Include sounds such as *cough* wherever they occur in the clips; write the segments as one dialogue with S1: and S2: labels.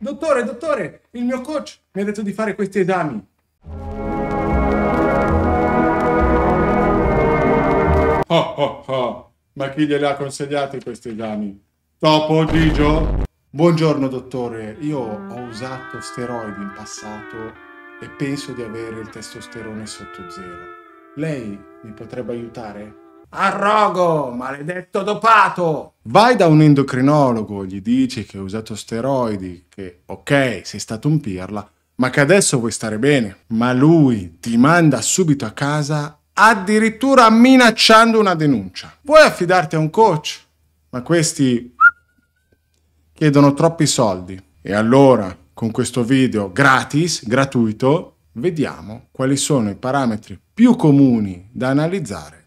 S1: Dottore, dottore, il mio coach mi ha detto di fare questi esami. Oh, oh, oh. Ma chi glieli ha consigliati questi esami?
S2: Topo Gigio?
S1: Buongiorno dottore, io ho usato steroidi in passato e penso di avere il testosterone sotto zero. Lei mi potrebbe aiutare? Arrogo, maledetto dopato! Vai da un endocrinologo, gli dici che hai usato steroidi, che ok, sei stato un pirla, ma che adesso vuoi stare bene. Ma lui ti manda subito a casa, addirittura minacciando una denuncia. Puoi affidarti a un coach, ma questi chiedono troppi soldi. E allora, con questo video gratis, gratuito, vediamo quali sono i parametri più comuni da analizzare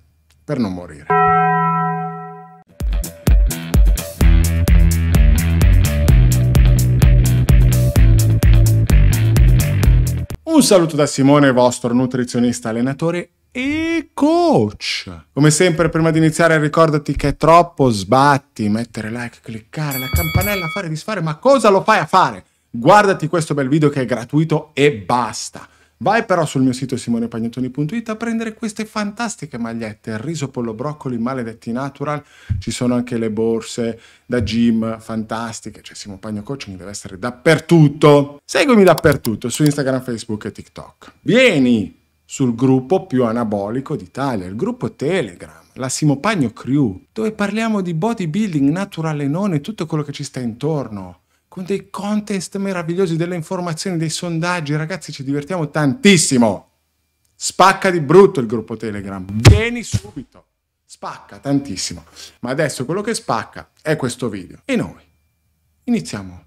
S1: per non morire. Un saluto da Simone, vostro nutrizionista allenatore e coach. Come sempre, prima di iniziare, ricordati che è troppo sbatti mettere like, cliccare la campanella, fare disfare, ma cosa lo fai a fare? Guardati questo bel video che è gratuito e basta. Vai però sul mio sito simonepagnatoni.it a prendere queste fantastiche magliette, riso, pollo, broccoli, maledetti natural, ci sono anche le borse da gym fantastiche, cioè Simo Pagno Coaching deve essere dappertutto. Seguimi dappertutto su Instagram, Facebook e TikTok. Vieni sul gruppo più anabolico d'Italia, il gruppo Telegram, la Simo Pagno Crew, dove parliamo di bodybuilding, naturale e non e tutto quello che ci sta intorno con dei contest meravigliosi, delle informazioni, dei sondaggi. Ragazzi, ci divertiamo tantissimo. Spacca di brutto il gruppo Telegram. Vieni subito. Spacca tantissimo. Ma adesso quello che spacca è questo video. E noi iniziamo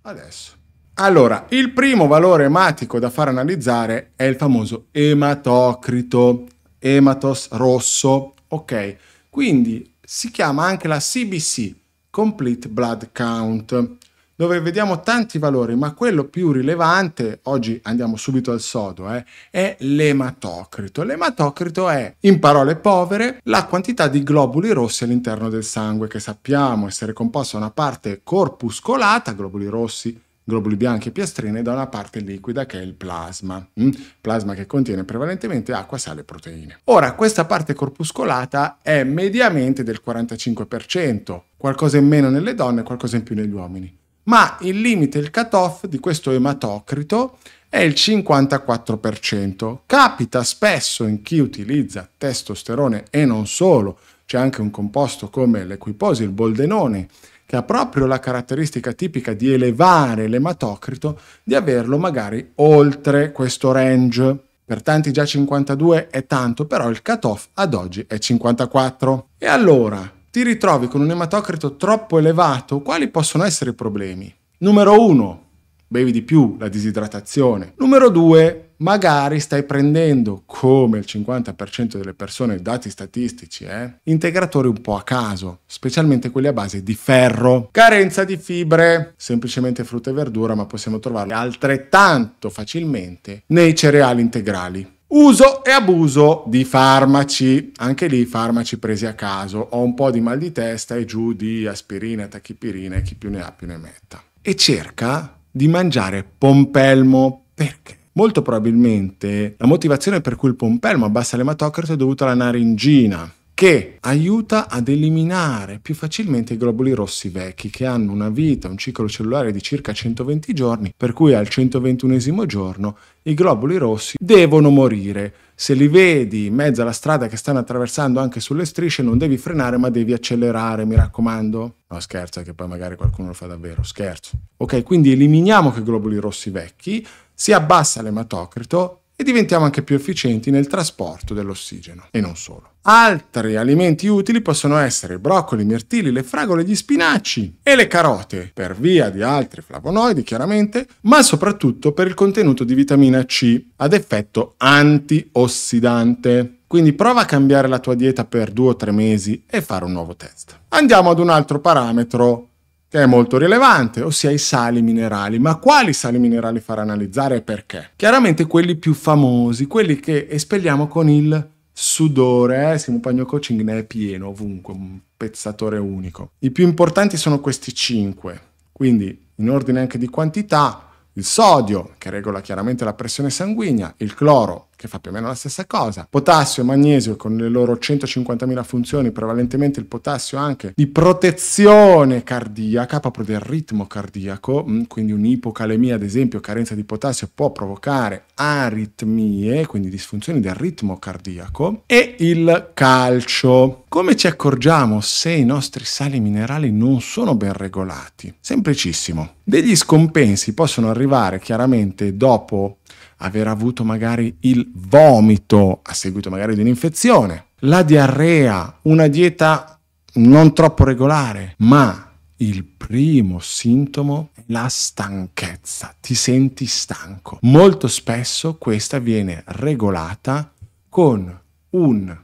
S1: adesso. Allora, il primo valore ematico da far analizzare è il famoso ematocrito, ematos rosso, ok? Quindi si chiama anche la CBC, Complete Blood Count, dove vediamo tanti valori, ma quello più rilevante, oggi andiamo subito al sodo, eh, è l'ematocrito. L'ematocrito è, in parole povere, la quantità di globuli rossi all'interno del sangue, che sappiamo essere composta da una parte corpuscolata, globuli rossi, globuli bianchi e piastrine da una parte liquida che è il plasma, mm? plasma che contiene prevalentemente acqua, sale e proteine. Ora, questa parte corpuscolata è mediamente del 45%, qualcosa in meno nelle donne e qualcosa in più negli uomini. Ma il limite, il cutoff di questo ematocrito è il 54%. Capita spesso in chi utilizza testosterone e non solo, c'è anche un composto come l'equiposi, il boldenone, che ha proprio la caratteristica tipica di elevare l'ematocrito, di averlo magari oltre questo range. Per tanti già 52 è tanto, però il cutoff ad oggi è 54. E allora, ti ritrovi con un ematocrito troppo elevato, quali possono essere i problemi? Numero 1. Bevi di più, la disidratazione. Numero 2. Magari stai prendendo, come il 50% delle persone, dati statistici, eh, integratori un po' a caso, specialmente quelli a base di ferro. Carenza di fibre, semplicemente frutta e verdura, ma possiamo trovarle altrettanto facilmente nei cereali integrali. Uso e abuso di farmaci, anche lì farmaci presi a caso. Ho un po' di mal di testa e giù di aspirina, tachipirina e chi più ne ha più ne metta. E cerca di mangiare pompelmo perché? Molto probabilmente la motivazione per cui il pompelmo abbassa l'ematocrito è dovuta alla naringina che aiuta ad eliminare più facilmente i globuli rossi vecchi che hanno una vita, un ciclo cellulare di circa 120 giorni, per cui al 121 giorno i globuli rossi devono morire. Se li vedi in mezzo alla strada che stanno attraversando anche sulle strisce non devi frenare ma devi accelerare, mi raccomando. No scherzo, che poi magari qualcuno lo fa davvero, scherzo. Ok, quindi eliminiamo quei globuli rossi vecchi, si abbassa l'ematocrito e diventiamo anche più efficienti nel trasporto dell'ossigeno e non solo. Altri alimenti utili possono essere i broccoli, i mirtilli, le fragole, gli spinaci e le carote, per via di altri flavonoidi chiaramente, ma soprattutto per il contenuto di vitamina C ad effetto antiossidante. Quindi prova a cambiare la tua dieta per due o tre mesi e fare un nuovo test. Andiamo ad un altro parametro che è molto rilevante, ossia i sali minerali. Ma quali sali minerali far analizzare e perché? Chiaramente quelli più famosi, quelli che espelliamo con il sudore, eh? Simupagno Coaching ne è pieno ovunque, un pezzatore unico. I più importanti sono questi 5, quindi in ordine anche di quantità, il sodio, che regola chiaramente la pressione sanguigna, il cloro, che fa più o meno la stessa cosa. Potassio e magnesio con le loro 150.000 funzioni, prevalentemente il potassio anche di protezione cardiaca, proprio del ritmo cardiaco, mm, quindi un'ipocalemia ad esempio, carenza di potassio può provocare aritmie, quindi disfunzioni del ritmo cardiaco, e il calcio. Come ci accorgiamo se i nostri sali minerali non sono ben regolati? Semplicissimo. Degli scompensi possono arrivare chiaramente dopo aver avuto magari il vomito a seguito magari di un'infezione, la diarrea, una dieta non troppo regolare, ma il primo sintomo è la stanchezza, ti senti stanco. Molto spesso questa viene regolata con un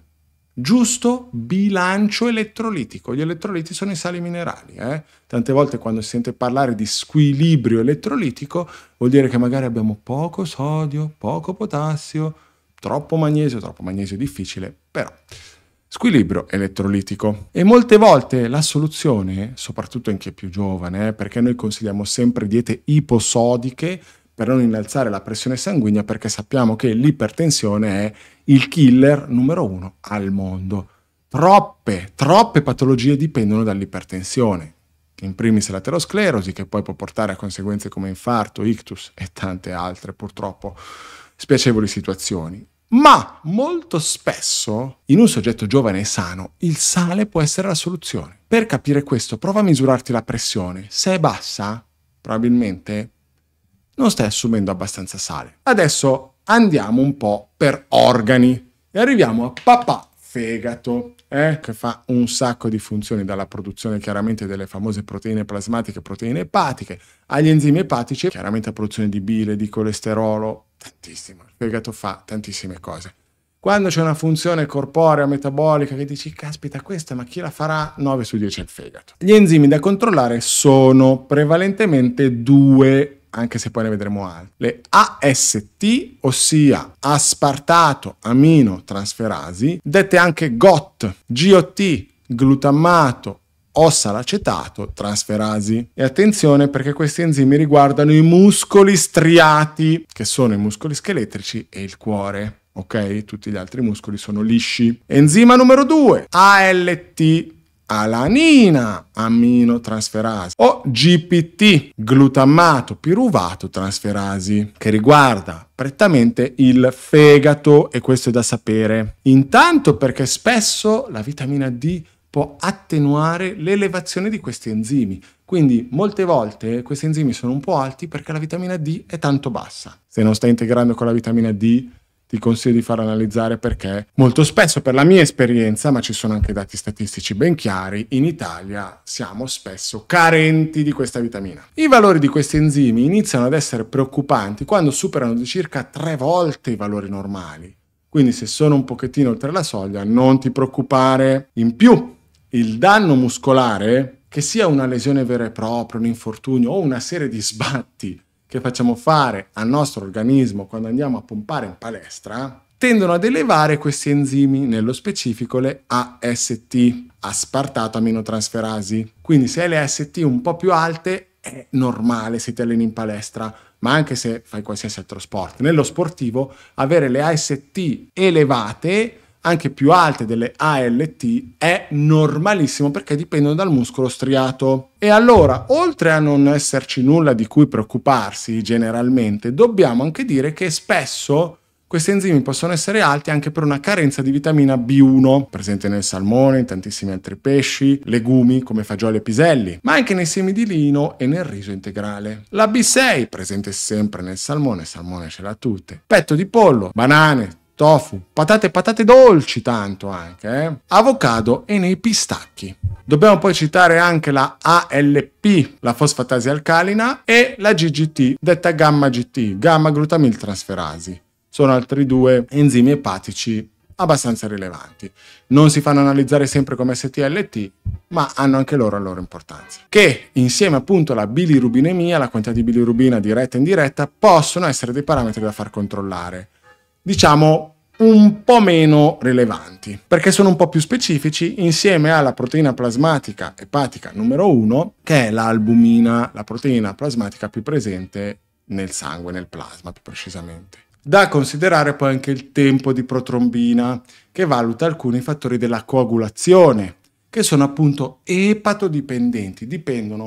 S1: giusto bilancio elettrolitico. Gli elettroliti sono i sali minerali. Eh? Tante volte quando si sente parlare di squilibrio elettrolitico vuol dire che magari abbiamo poco sodio, poco potassio, troppo magnesio, troppo magnesio è difficile, però squilibrio elettrolitico. E molte volte la soluzione, soprattutto in chi è più giovane, eh, perché noi consigliamo sempre diete iposodiche, per non innalzare la pressione sanguigna perché sappiamo che l'ipertensione è il killer numero uno al mondo. Troppe, troppe patologie dipendono dall'ipertensione, in primis è l'aterosclerosi, che poi può portare a conseguenze come infarto, ictus e tante altre purtroppo spiacevoli situazioni. Ma molto spesso in un soggetto giovane e sano il sale può essere la soluzione. Per capire questo prova a misurarti la pressione. Se è bassa, probabilmente non stai assumendo abbastanza sale. Adesso andiamo un po' per organi e arriviamo a papà fegato. Eh, che fa un sacco di funzioni, dalla produzione chiaramente delle famose proteine plasmatiche, proteine epatiche, agli enzimi epatici, chiaramente la produzione di bile, di colesterolo, tantissimo. Il fegato fa tantissime cose. Quando c'è una funzione corporea, metabolica, che dici, caspita, questa ma chi la farà? 9 su 10 è il fegato. Gli enzimi da controllare sono prevalentemente due anche se poi ne vedremo altre. Le AST, ossia aspartato amino trasferasi, dette anche GOT, GOT, glutammato ossalacetato trasferasi. E attenzione perché questi enzimi riguardano i muscoli striati, che sono i muscoli scheletrici e il cuore. Ok? Tutti gli altri muscoli sono lisci. Enzima numero 2, ALT, alanina aminotrasferasi o GPT glutammato piruvato transferasi, che riguarda prettamente il fegato e questo è da sapere. Intanto perché spesso la vitamina D può attenuare l'elevazione di questi enzimi. Quindi molte volte questi enzimi sono un po' alti perché la vitamina D è tanto bassa. Se non stai integrando con la vitamina D ti consiglio di far analizzare perché molto spesso per la mia esperienza, ma ci sono anche dati statistici ben chiari, in Italia siamo spesso carenti di questa vitamina. I valori di questi enzimi iniziano ad essere preoccupanti quando superano di circa tre volte i valori normali. Quindi se sono un pochettino oltre la soglia, non ti preoccupare. In più, il danno muscolare, che sia una lesione vera e propria, un infortunio o una serie di sbatti che facciamo fare al nostro organismo quando andiamo a pompare in palestra tendono ad elevare questi enzimi, nello specifico le AST, aspartato aminotransferasi. Quindi se hai le AST un po' più alte è normale se ti alleni in palestra, ma anche se fai qualsiasi altro sport. Nello sportivo avere le AST elevate anche più alte delle ALT è normalissimo perché dipendono dal muscolo striato. E allora, oltre a non esserci nulla di cui preoccuparsi generalmente, dobbiamo anche dire che spesso questi enzimi possono essere alti anche per una carenza di vitamina B1, presente nel salmone, in tantissimi altri pesci, legumi come fagioli e piselli, ma anche nei semi di lino e nel riso integrale. La B6, presente sempre nel salmone, salmone ce l'ha tutte, petto di pollo, banane, tofu, patate patate dolci tanto anche, eh? avocado e nei pistacchi. Dobbiamo poi citare anche la ALP, la fosfatasi alcalina, e la GGT, detta gamma GT, gamma glutamiltrasferasi. Sono altri due enzimi epatici abbastanza rilevanti. Non si fanno analizzare sempre come STLT, ma hanno anche loro la loro importanza. Che insieme appunto alla bilirubinemia, la quantità di bilirubina diretta e indiretta, possono essere dei parametri da far controllare diciamo un po' meno rilevanti, perché sono un po' più specifici insieme alla proteina plasmatica epatica numero 1, che è l'albumina, la proteina plasmatica più presente nel sangue, nel plasma più precisamente. Da considerare poi anche il tempo di protrombina, che valuta alcuni fattori della coagulazione, che sono appunto epatodipendenti, dipendono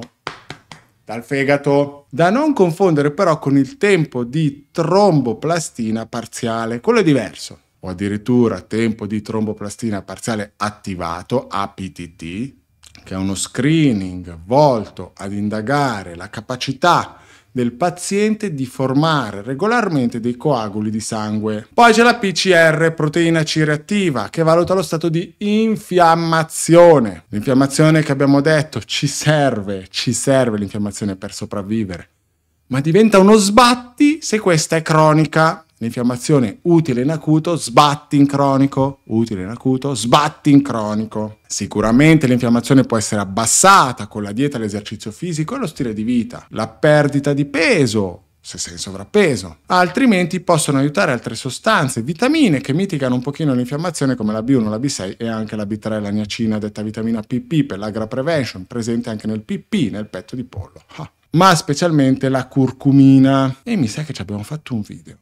S1: dal fegato, da non confondere però con il tempo di tromboplastina parziale, quello è diverso, o addirittura tempo di tromboplastina parziale attivato, APTT, che è uno screening volto ad indagare la capacità del paziente di formare regolarmente dei coaguli di sangue. Poi c'è la PCR, proteina C reattiva, che valuta lo stato di infiammazione. L'infiammazione che abbiamo detto ci serve, ci serve l'infiammazione per sopravvivere ma diventa uno sbatti se questa è cronica, l'infiammazione utile in acuto, sbatti in cronico, utile in acuto, sbatti in cronico. Sicuramente l'infiammazione può essere abbassata con la dieta, l'esercizio fisico e lo stile di vita, la perdita di peso se sei in sovrappeso. Altrimenti possono aiutare altre sostanze, vitamine che mitigano un pochino l'infiammazione come la B1, la B6 e anche la B3, la niacina detta vitamina PP per l'agra prevention, presente anche nel PP, nel petto di pollo. Ah. ma specialmente la curcumina. E mi sa che ci abbiamo fatto un video.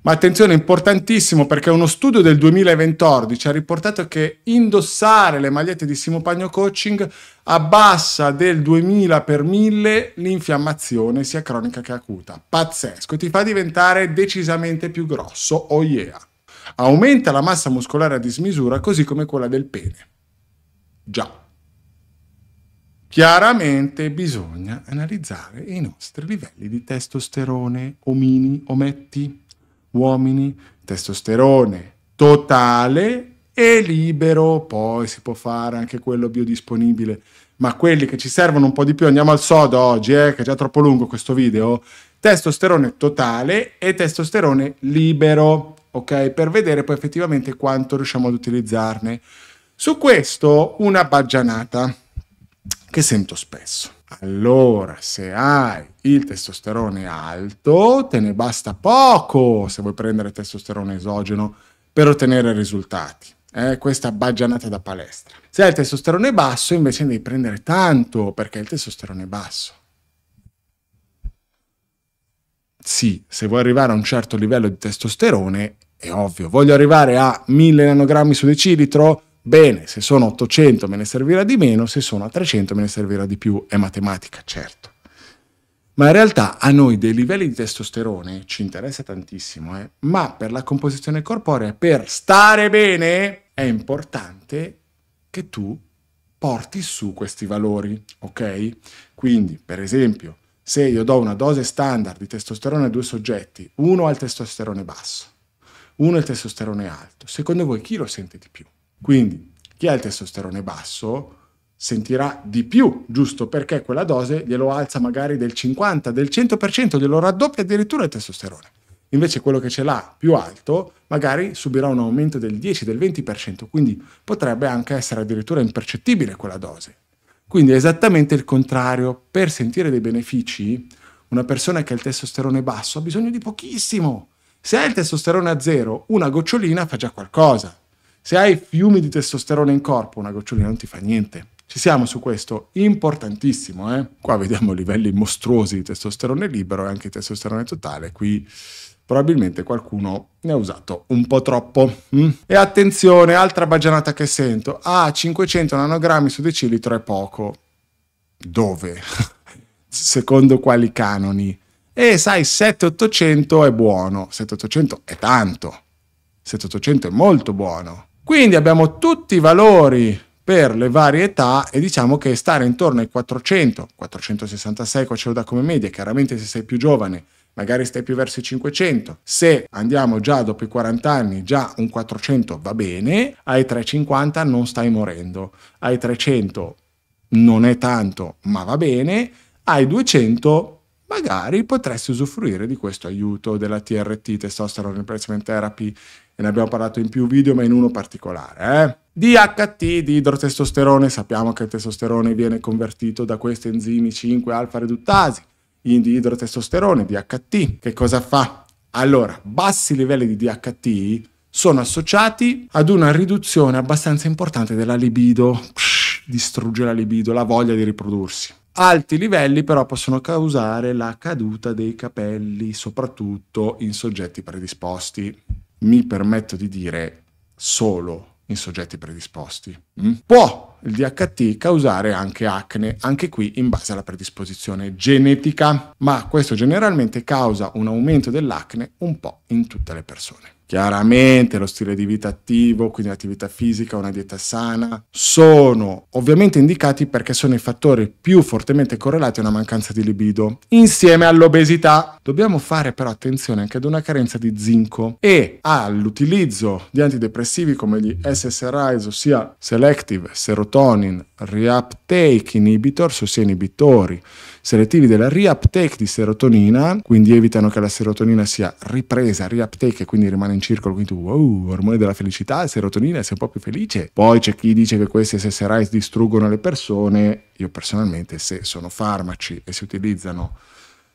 S1: Ma attenzione, importantissimo perché uno studio del 2014 ha riportato che indossare le magliette di Simopagno Coaching abbassa del 2000 per 1000 l'infiammazione sia cronica che acuta. Pazzesco, ti fa diventare decisamente più grosso, oh yeah. Aumenta la massa muscolare a dismisura così come quella del pene. Già. Chiaramente bisogna analizzare i nostri livelli di testosterone, omini, ometti uomini, testosterone totale e libero, poi si può fare anche quello biodisponibile, ma quelli che ci servono un po' di più, andiamo al sodo oggi, eh, che è già troppo lungo questo video, testosterone totale e testosterone libero, ok? Per vedere poi effettivamente quanto riusciamo ad utilizzarne. Su questo una baggianata che sento spesso allora, se hai il testosterone alto, te ne basta poco se vuoi prendere testosterone esogeno per ottenere risultati. Eh, questa baggianata da palestra. Se hai il testosterone basso, invece devi prendere tanto perché il testosterone è basso. Sì, se vuoi arrivare a un certo livello di testosterone, è ovvio. Voglio arrivare a 1000 nanogrammi su decilitro, Bene, se sono 800 me ne servirà di meno, se sono a 300 me ne servirà di più, è matematica, certo. Ma in realtà a noi dei livelli di testosterone ci interessa tantissimo, eh? ma per la composizione corporea, per stare bene, è importante che tu porti su questi valori, ok? Quindi, per esempio, se io do una dose standard di testosterone a due soggetti, uno ha il testosterone basso, uno ha il testosterone alto, secondo voi chi lo sente di più? Quindi chi ha il testosterone basso sentirà di più, giusto perché quella dose glielo alza magari del 50, del 100%, glielo raddoppia addirittura il testosterone. Invece quello che ce l'ha più alto magari subirà un aumento del 10, del 20%, quindi potrebbe anche essere addirittura impercettibile quella dose. Quindi è esattamente il contrario, per sentire dei benefici una persona che ha il testosterone basso ha bisogno di pochissimo. Se ha il testosterone a zero, una gocciolina fa già qualcosa. Se hai fiumi di testosterone in corpo, una gocciolina non ti fa niente. Ci siamo su questo, importantissimo. Eh? Qua vediamo livelli mostruosi di testosterone libero e anche testosterone totale. Qui probabilmente qualcuno ne ha usato un po' troppo. Mm? E attenzione, altra bagianata che sento. Ah, 500 nanogrammi su decilitro è poco. Dove? *laughs* Secondo quali canoni? E sai, 7-800 è buono. 7-800 è tanto. 7-800 è molto buono. Quindi abbiamo tutti i valori per le varie età e diciamo che stare intorno ai 400, 466 qua c'è da come media, chiaramente se sei più giovane magari stai più verso i 500. Se andiamo già dopo i 40 anni, già un 400 va bene, ai 350 non stai morendo, ai 300 non è tanto, ma va bene, ai 200 magari potresti usufruire di questo aiuto della TRT, testosterone replacement therapy, e ne abbiamo parlato in più video, ma in uno particolare. Eh? DHT di idrotestosterone, sappiamo che il testosterone viene convertito da questi enzimi 5-alfa-reduttasi in idrotestosterone, DHT. Che cosa fa? Allora, bassi livelli di DHT sono associati ad una riduzione abbastanza importante della libido. Psh, distrugge la libido, la voglia di riprodursi. Alti livelli però possono causare la caduta dei capelli, soprattutto in soggetti predisposti mi permetto di dire solo in soggetti predisposti. Mm? Può il DHT causare anche acne, anche qui in base alla predisposizione genetica, ma questo generalmente causa un aumento dell'acne un po' in tutte le persone chiaramente lo stile di vita attivo, quindi l'attività fisica, una dieta sana, sono ovviamente indicati perché sono i fattori più fortemente correlati a una mancanza di libido, insieme all'obesità. Dobbiamo fare però attenzione anche ad una carenza di zinco e all'utilizzo di antidepressivi come gli SSRIs, ossia Selective Serotonin reuptake inhibitor, ossia inibitori selettivi della reuptake di serotonina, quindi evitano che la serotonina sia ripresa, reuptake e quindi rimane in circolo, quindi wow, uh, ormone della felicità, serotonina, sei un po' più felice. Poi c'è chi dice che questi SSRI distruggono le persone, io personalmente se sono farmaci e si utilizzano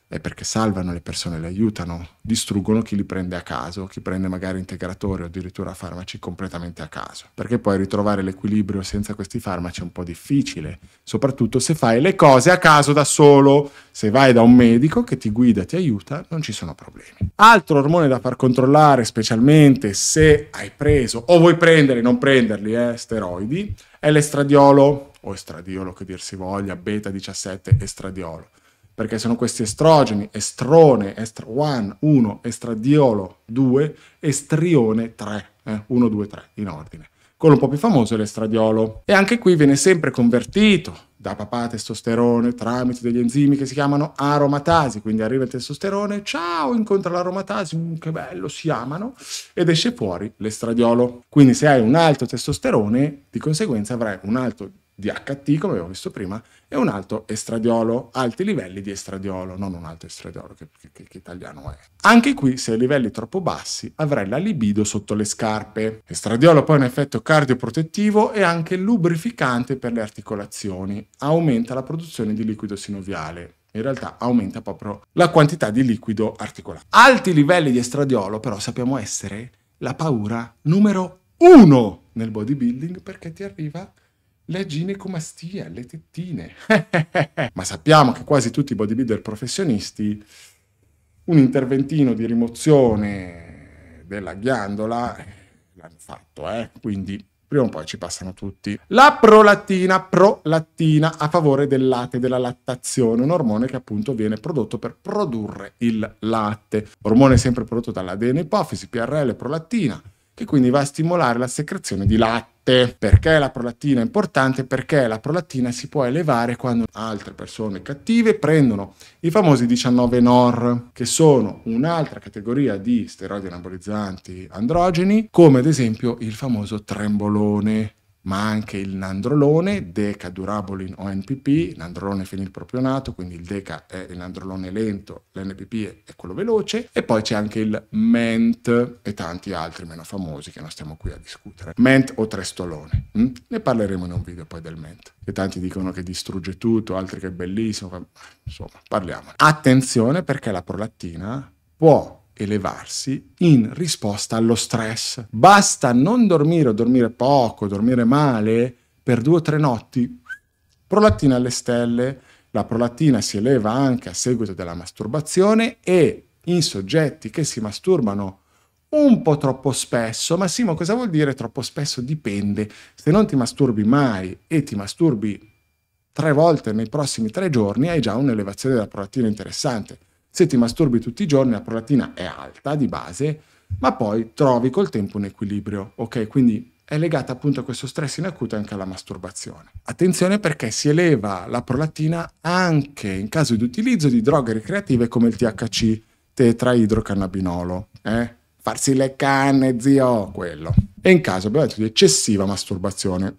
S1: è perché salvano le persone, le aiutano, distruggono chi li prende a caso, chi prende magari integratori o addirittura farmaci completamente a caso, perché poi ritrovare l'equilibrio senza questi farmaci è un po' difficile, soprattutto se fai le cose a caso da solo, se vai da un medico che ti guida, ti aiuta, non ci sono problemi. Altro ormone da far controllare, specialmente se hai preso o vuoi prenderli, non prenderli, eh, steroidi, è l'estradiolo o estradiolo che dir si voglia, beta 17 estradiolo perché sono questi estrogeni, estrone, estra 1, 1, estradiolo 2, estrione 3, eh, 1, 2, 3 in ordine. Quello un po' più famoso è l'estradiolo. E anche qui viene sempre convertito da papà testosterone tramite degli enzimi che si chiamano aromatasi, quindi arriva il testosterone, ciao, incontra l'aromatasi, mm, che bello, si amano, ed esce fuori l'estradiolo. Quindi se hai un alto testosterone, di conseguenza avrai un alto DHT, come abbiamo visto prima, e un alto estradiolo, alti livelli di estradiolo, non un alto estradiolo che, che, che italiano è. Anche qui, se a livelli troppo bassi, avrai la libido sotto le scarpe. Estradiolo poi ha un effetto cardioprotettivo e anche lubrificante per le articolazioni, aumenta la produzione di liquido sinoviale. In realtà aumenta proprio la quantità di liquido articolato. Alti livelli di estradiolo, però, sappiamo essere la paura numero uno nel bodybuilding perché ti arriva la ginecomastia, le tettine. *laughs* Ma sappiamo che quasi tutti i bodybuilder professionisti un interventino di rimozione della ghiandola eh, l'hanno fatto, eh? quindi prima o poi ci passano tutti. La prolattina, prolattina a favore del latte, della lattazione, un ormone che appunto viene prodotto per produrre il latte. Ormone sempre prodotto dall'ADN ipofisi, PRL, prolattina che quindi va a stimolare la secrezione di latte. Perché la prolattina è importante? Perché la prolattina si può elevare quando altre persone cattive prendono i famosi 19 NOR, che sono un'altra categoria di steroidi anabolizzanti androgeni, come ad esempio il famoso trembolone ma anche il nandrolone, deca durabolin o NPP, nandrolone finì quindi il deca è il nandrolone lento, l'NPP è quello veloce, e poi c'è anche il ment e tanti altri meno famosi che non stiamo qui a discutere. Ment o trestolone, mm? ne parleremo in un video poi del ment, che tanti dicono che distrugge tutto, altri che è bellissimo, insomma parliamo. Attenzione perché la prolattina può elevarsi in risposta allo stress. Basta non dormire o dormire poco, dormire male per due o tre notti. Prolattina alle stelle, la prolattina si eleva anche a seguito della masturbazione e in soggetti che si masturbano un po' troppo spesso, ma Simo cosa vuol dire troppo spesso? Dipende. Se non ti masturbi mai e ti masturbi tre volte nei prossimi tre giorni, hai già un'elevazione della prolattina interessante. Se ti masturbi tutti i giorni la prolatina è alta di base, ma poi trovi col tempo un equilibrio, ok? Quindi è legata appunto a questo stress in acuto anche alla masturbazione. Attenzione perché si eleva la prolatina anche in caso di utilizzo di droghe ricreative come il THC, tetraidrocannabinolo, eh? Farsi le canne, zio, quello. E in caso, abbiamo detto, di eccessiva masturbazione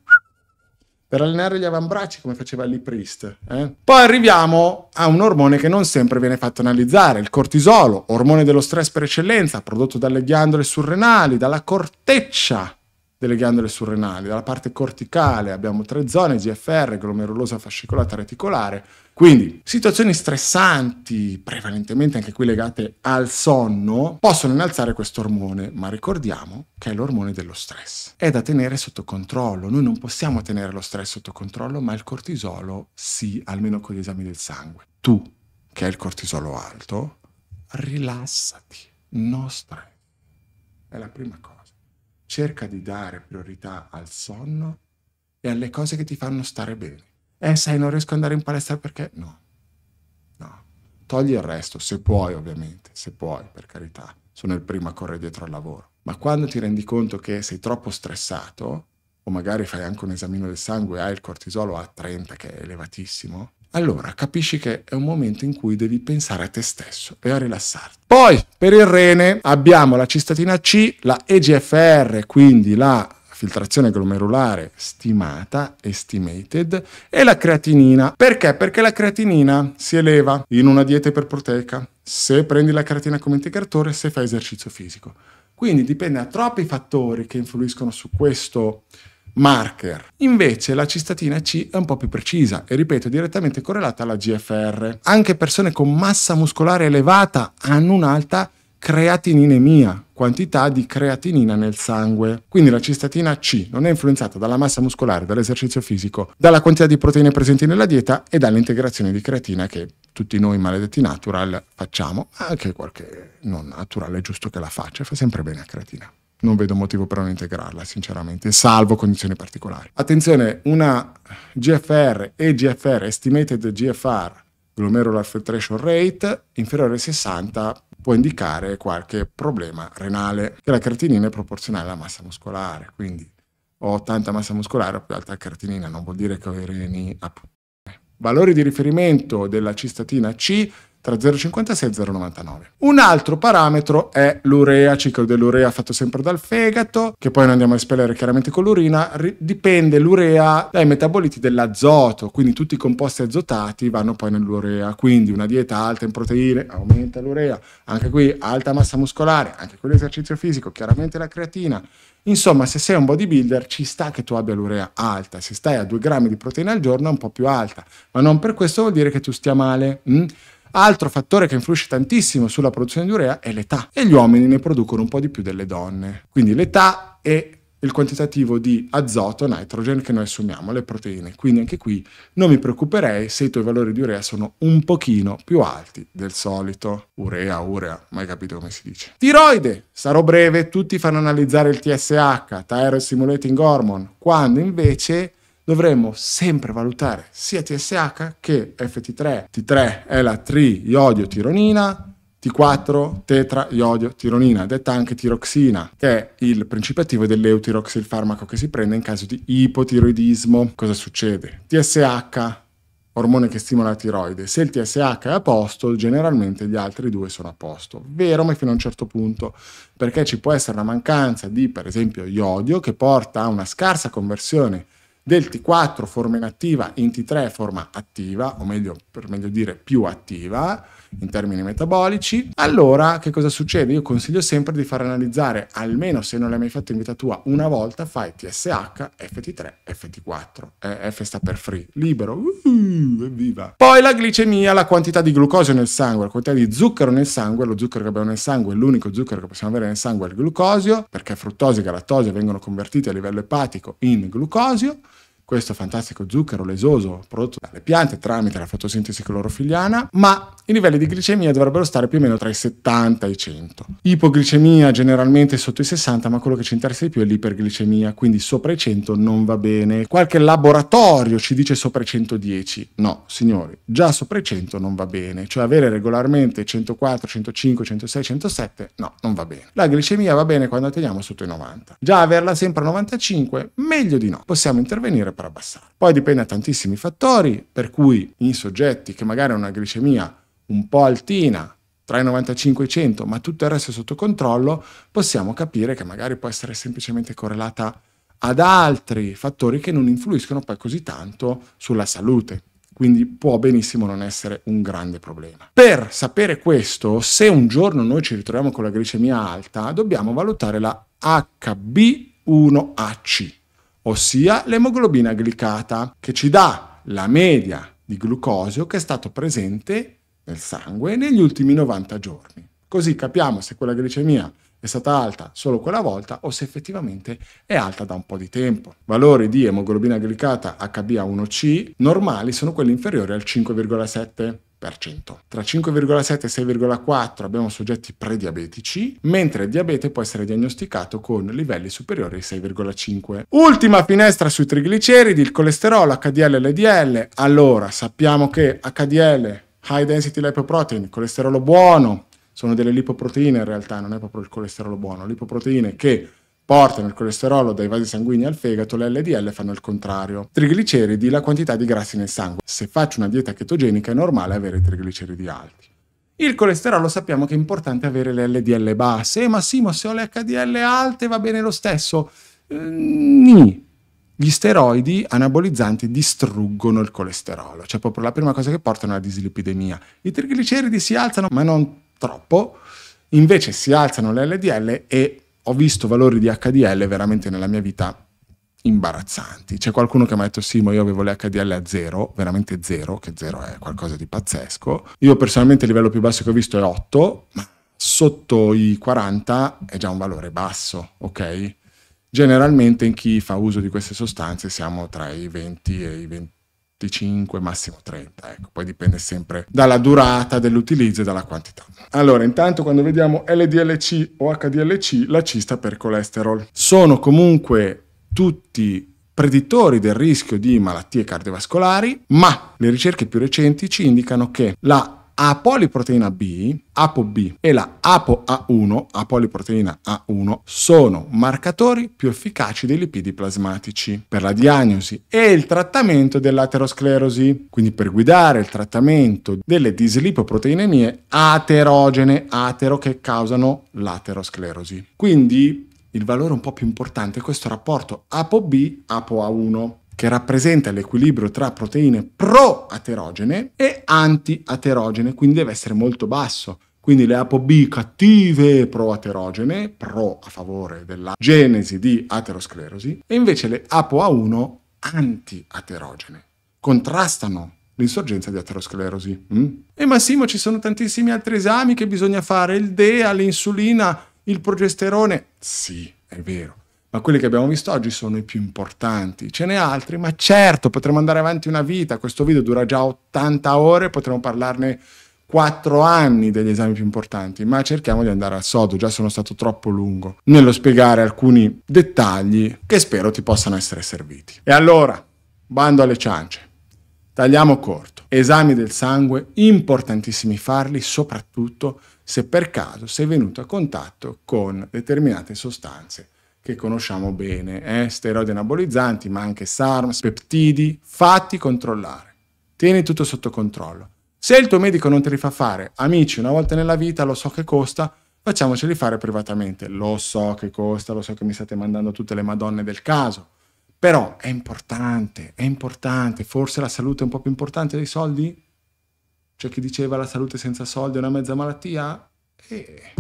S1: per allenare gli avambracci come faceva Lee Priest. Eh? Poi arriviamo a un ormone che non sempre viene fatto analizzare, il cortisolo, ormone dello stress per eccellenza, prodotto dalle ghiandole surrenali, dalla corteccia delle ghiandole surrenali, dalla parte corticale abbiamo tre zone, GFR, glomerulosa fascicolata reticolare, quindi situazioni stressanti, prevalentemente anche qui legate al sonno, possono innalzare questo ormone, ma ricordiamo che è l'ormone dello stress. È da tenere sotto controllo, noi non possiamo tenere lo stress sotto controllo, ma il cortisolo sì, almeno con gli esami del sangue. Tu, che hai il cortisolo alto, rilassati, no stress. È la prima cosa. Cerca di dare priorità al sonno e alle cose che ti fanno stare bene eh sai non riesco ad andare in palestra perché no, no, togli il resto se puoi ovviamente, se puoi per carità, sono il primo a correre dietro al lavoro, ma quando ti rendi conto che sei troppo stressato o magari fai anche un esamino del sangue e hai il cortisolo a 30 che è elevatissimo, allora capisci che è un momento in cui devi pensare a te stesso e a rilassarti. Poi per il rene abbiamo la cistatina C, la EGFR, quindi la filtrazione glomerulare stimata, estimated, e la creatinina. Perché? Perché la creatinina si eleva in una dieta iperproteica, se prendi la creatina come integrattore, se fai esercizio fisico. Quindi dipende da troppi fattori che influiscono su questo marker. Invece la cistatina C è un po' più precisa e ripeto direttamente correlata alla GFR. Anche persone con massa muscolare elevata hanno un'alta creatininemia, quantità di creatinina nel sangue. Quindi la cistatina C non è influenzata dalla massa muscolare, dall'esercizio fisico, dalla quantità di proteine presenti nella dieta e dall'integrazione di creatina che tutti noi maledetti natural facciamo, anche qualche non naturale è giusto che la faccia, fa sempre bene a creatina. Non vedo motivo per non integrarla, sinceramente, salvo condizioni particolari. Attenzione, una GFR e GFR, Estimated GFR, Glomerular Filtration Rate, inferiore a 60 può indicare qualche problema renale, che la creatinina è proporzionale alla massa muscolare, quindi ho tanta massa muscolare, ho più alta creatinina, non vuol dire che ho i reni a... Valori di riferimento della cistatina C tra 0,56 e 0,99. Un altro parametro è l'urea, ciclo dell'urea fatto sempre dal fegato, che poi noi andiamo a espellere chiaramente con l'urina, dipende l'urea dai metaboliti dell'azoto, quindi tutti i composti azotati vanno poi nell'urea, quindi una dieta alta in proteine aumenta l'urea, anche qui alta massa muscolare, anche qui l'esercizio fisico, chiaramente la creatina, Insomma, se sei un bodybuilder, ci sta che tu abbia l'urea alta. Se stai a 2 grammi di proteina al giorno, è un po' più alta, ma non per questo vuol dire che tu stia male. Mm? Altro fattore che influisce tantissimo sulla produzione di urea è l'età e gli uomini ne producono un po' di più delle donne. Quindi l'età è il quantitativo di azoto, nitrogen che noi assumiamo, le proteine. Quindi anche qui non mi preoccuperei se i tuoi valori di urea sono un pochino più alti del solito. Urea, urea, mai capito come si dice. Tiroide, sarò breve, tutti fanno analizzare il TSH, Thyroid Stimulating Hormone, quando invece dovremmo sempre valutare sia TSH che FT3. T3 è la tri tironina T4 tironina detta anche tiroxina, che è il principio attivo dell'eutirox, il farmaco che si prende in caso di ipotiroidismo. Cosa succede? TSH ormone che stimola la tiroide. Se il TSH è a posto, generalmente gli altri due sono a posto. Vero, ma fino a un certo punto, perché ci può essere una mancanza di, per esempio, iodio che porta a una scarsa conversione del T4 forma inattiva in T3 forma attiva, o meglio, per meglio dire, più attiva, in termini metabolici. Allora, che cosa succede? Io consiglio sempre di far analizzare, almeno se non l'hai mai fatto in vita tua, una volta fai TSH, FT3, FT4. Eh, F sta per free, libero, uh, evviva. Poi la glicemia, la quantità di glucosio nel sangue, la quantità di zucchero nel sangue, lo zucchero che abbiamo nel sangue, l'unico zucchero che possiamo avere nel sangue è il glucosio, perché fruttosio e galattosio vengono convertiti a livello epatico in glucosio questo fantastico zucchero lesoso prodotto dalle piante tramite la fotosintesi clorofiliana, ma i livelli di glicemia dovrebbero stare più o meno tra i 70 e i 100. Ipoglicemia generalmente sotto i 60, ma quello che ci interessa di più è l'iperglicemia, quindi sopra i 100 non va bene. Qualche laboratorio ci dice sopra i 110. No, signori, già sopra i 100 non va bene, cioè avere regolarmente 104, 105, 106, 107, no, non va bene. La glicemia va bene quando la teniamo sotto i 90. Già averla sempre a 95, meglio di no. Possiamo intervenire per abbassare. Poi dipende da tantissimi fattori, per cui in soggetti che magari hanno una glicemia un po' altina, tra i 95 e i 100, ma tutto il resto è sotto controllo, possiamo capire che magari può essere semplicemente correlata ad altri fattori che non influiscono poi così tanto sulla salute. Quindi può benissimo non essere un grande problema. Per sapere questo, se un giorno noi ci ritroviamo con la glicemia alta, dobbiamo valutare la HB1AC, ossia l'emoglobina glicata, che ci dà la media di glucosio che è stato presente nel sangue negli ultimi 90 giorni. Così capiamo se quella glicemia è stata alta solo quella volta o se effettivamente è alta da un po' di tempo. Valori di emoglobina glicata HbA1c normali sono quelli inferiori al 5,7 tra 5,7 e 6,4 abbiamo soggetti prediabetici, mentre il diabete può essere diagnosticato con livelli superiori ai 6,5. Ultima finestra sui trigliceridi, il colesterolo, HDL e LDL. Allora, sappiamo che HDL, high density lipoprotein, colesterolo buono, sono delle lipoproteine in realtà, non è proprio il colesterolo buono, lipoproteine che portano il colesterolo dai vasi sanguigni al fegato, le LDL fanno il contrario. Trigliceridi, la quantità di grassi nel sangue. Se faccio una dieta chetogenica è normale avere trigliceridi alti. Il colesterolo sappiamo che è importante avere le LDL basse. Eh, ma sì, ma se ho le HDL alte va bene lo stesso. Ehm, Ni. Gli steroidi anabolizzanti distruggono il colesterolo, cioè proprio la prima cosa che portano alla dislipidemia. I trigliceridi si alzano, ma non troppo, invece si alzano le LDL e ho visto valori di HDL veramente nella mia vita imbarazzanti. C'è qualcuno che mi ha detto sì, ma io avevo le HDL a zero, veramente zero, che zero è qualcosa di pazzesco. Io personalmente il livello più basso che ho visto è 8, ma sotto i 40 è già un valore basso, ok? Generalmente in chi fa uso di queste sostanze siamo tra i 20 e i 20 25, massimo 30, ecco, poi dipende sempre dalla durata dell'utilizzo e dalla quantità. Allora, intanto quando vediamo LDLC o HDLC, la C sta per colesterol. Sono comunque tutti preditori del rischio di malattie cardiovascolari, ma le ricerche più recenti ci indicano che la apoliproteina B, ApoB e la ApoA1, apoliproteina A1, sono marcatori più efficaci dei lipidi plasmatici per la diagnosi e il trattamento dell'aterosclerosi, quindi per guidare il trattamento delle dislipoproteinemie aterogene, atero che causano l'aterosclerosi. Quindi il valore un po' più importante è questo rapporto ApoB-ApoA1 che rappresenta l'equilibrio tra proteine pro-aterogene e anti-aterogene, quindi deve essere molto basso. Quindi le ApoB cattive pro-aterogene, pro a favore della genesi di aterosclerosi, e invece le ApoA1 anti-aterogene. Contrastano l'insorgenza di aterosclerosi. Mm? E Massimo, ci sono tantissimi altri esami che bisogna fare, il DEA, l'insulina, il progesterone. Sì, è vero ma quelli che abbiamo visto oggi sono i più importanti. Ce n'è altri, ma certo, potremmo andare avanti una vita. Questo video dura già 80 ore, potremmo parlarne 4 anni degli esami più importanti, ma cerchiamo di andare al sodo, già sono stato troppo lungo nello spiegare alcuni dettagli che spero ti possano essere serviti. E allora, bando alle ciance. Tagliamo corto. Esami del sangue, importantissimi farli, soprattutto se per caso sei venuto a contatto con determinate sostanze che conosciamo bene, eh? steroidi anabolizzanti, ma anche SARMS, peptidi, fatti controllare. Tieni tutto sotto controllo. Se il tuo medico non te li fa fare, amici, una volta nella vita, lo so che costa, facciamoceli fare privatamente. Lo so che costa, lo so che mi state mandando tutte le madonne del caso. Però è importante, è importante. Forse la salute è un po' più importante dei soldi? C'è chi diceva la salute senza soldi è una mezza malattia? E eh,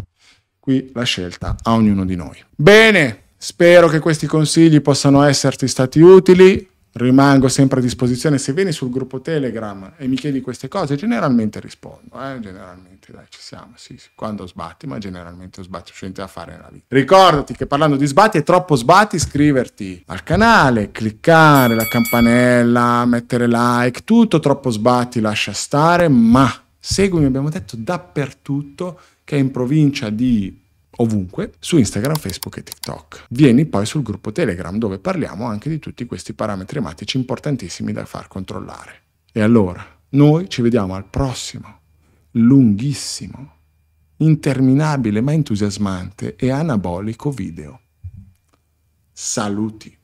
S1: qui la scelta a ognuno di noi. Bene, Spero che questi consigli possano esserti stati utili. Rimango sempre a disposizione. Se vieni sul gruppo Telegram e mi chiedi queste cose, generalmente rispondo. Eh? Generalmente, dai, ci siamo. Sì, sì. quando sbatti, ma generalmente sbatti, scelte da fare nella vita. Ricordati che parlando di sbatti è troppo sbatti iscriverti al canale, cliccare la campanella, mettere like, tutto troppo sbatti, lascia stare, ma seguimi, abbiamo detto, dappertutto che è in provincia di ovunque su Instagram, Facebook e TikTok. Vieni poi sul gruppo Telegram dove parliamo anche di tutti questi parametri matici importantissimi da far controllare. E allora, noi ci vediamo al prossimo, lunghissimo, interminabile ma entusiasmante e anabolico video. Saluti!